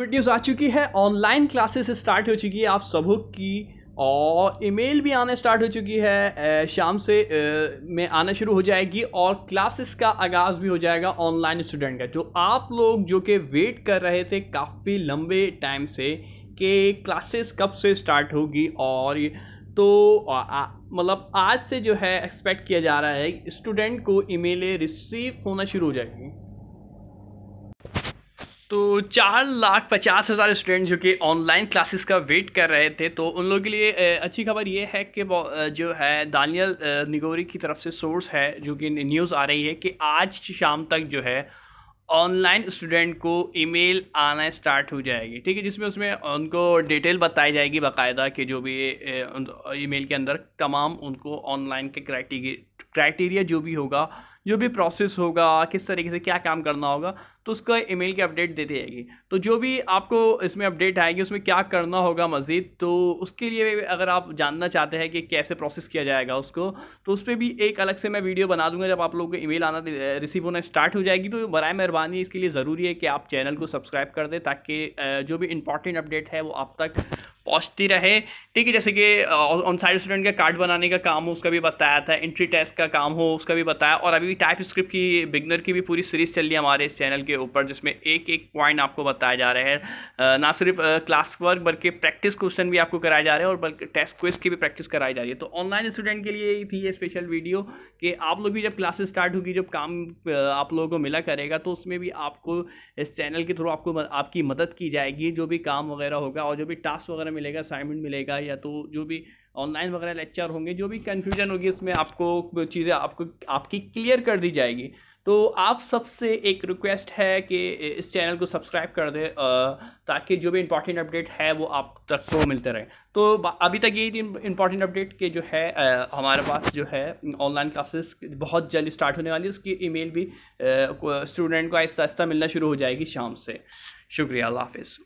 good news आ चुकी है online classes start हो चुकी है आप सबों की और ईमेल भी आना स्टार्ट हो चुकी है शाम से में आना शुरू हो जाएगी और क्लासेस का आगाज़ भी हो जाएगा ऑनलाइन स्टूडेंट का जो तो आप लोग जो कि वेट कर रहे थे काफ़ी लंबे टाइम से कि क्लासेस कब से स्टार्ट होगी और तो मतलब आज से जो है एक्सपेक्ट किया जा रहा है स्टूडेंट को ईमेलें रिसीव होना शुरू हो जाएगी तो चार लाख पचास हज़ार स्टूडेंट जो कि ऑनलाइन क्लासेस का वेट कर रहे थे तो उन लोगों के लिए अच्छी खबर ये है कि जो है दानियल निगोरी की तरफ से सोर्स है जो कि न्यूज़ आ रही है कि आज शाम तक जो है ऑनलाइन स्टूडेंट को ईमेल आना स्टार्ट हो जाएगी ठीक है जिसमें उसमें उनको डिटेल बताई जाएगी बाकायदा कि जो भी ईमेल के अंदर तमाम उनको ऑनलाइन के क्राइटेरिया क्राइटेरिया जो भी होगा जो भी प्रोसेस होगा किस तरीके से क्या काम करना होगा तो उसका ईमेल की अपडेट देती जाएगी तो जो भी आपको इसमें अपडेट आएगी उसमें क्या करना होगा मज़ीद तो उसके लिए अगर आप जानना चाहते हैं कि कैसे प्रोसेस किया जाएगा उसको तो उस पर भी एक अलग से मैं वीडियो बना दूंगा जब आप लोगों को ई आना रिसीव होना स्टार्ट हो जाएगी तो बरए मेहरबानी इसके लिए ज़रूरी है कि आप चैनल को सब्सक्राइब कर दें ताकि जो भी इंपॉर्टेंट अपडेट है वो आप तक पहुँचती रहे ठीक है जैसे कि ऑन साइड स्टूडेंट का कार्ड बनाने का काम हो उसका भी बताया था एंट्री टेस्ट का काम हो उसका भी बताया और अभी अभी टाइप स्क्रिप्ट की बिगनर की भी पूरी सीरीज़ चल रही है हमारे इस चैनल के ऊपर जिसमें एक एक पॉइंट आपको बताया जा रहा है ना सिर्फ क्लास वर्क बल्कि प्रैक्टिस क्वेश्चन भी आपको कराए जा रहे हैं और बल्कि टेस्ट क्विज की भी प्रैक्टिस कराई जा रही है तो ऑनलाइन स्टूडेंट के लिए थी ये स्पेशल वीडियो कि आप लोग भी जब क्लासेस स्टार्ट होगी जब काम आप लोगों को मिला करेगा तो उसमें भी आपको इस चैनल के थ्रू आपको आपकी मदद की जाएगी जो भी काम वगैरह होगा और जो भी टास्क वगैरह मिलेगा असाइनमेंट मिलेगा या तो जो भी ऑनलाइन वगैरह लेक्चर होंगे जो भी कन्फ्यूजन होगी उसमें आपको चीज़ें आपको आपकी क्लियर कर दी जाएगी तो आप सबसे एक रिक्वेस्ट है कि इस चैनल को सब्सक्राइब कर दे ताकि जो भी इम्पॉर्टेंट अपडेट है वो आप तक को मिलते रहे तो अभी तक यही थी इंपॉर्टेंट अपडेट के जो है हमारे पास जो है ऑनलाइन क्लासेस बहुत जल्द स्टार्ट होने वाली है उसकी ईमेल भी स्टूडेंट को आहिस्ता आहिस्ता मिलना शुरू हो जाएगी शाम से शुक्रिया अल्लाह हाफिज़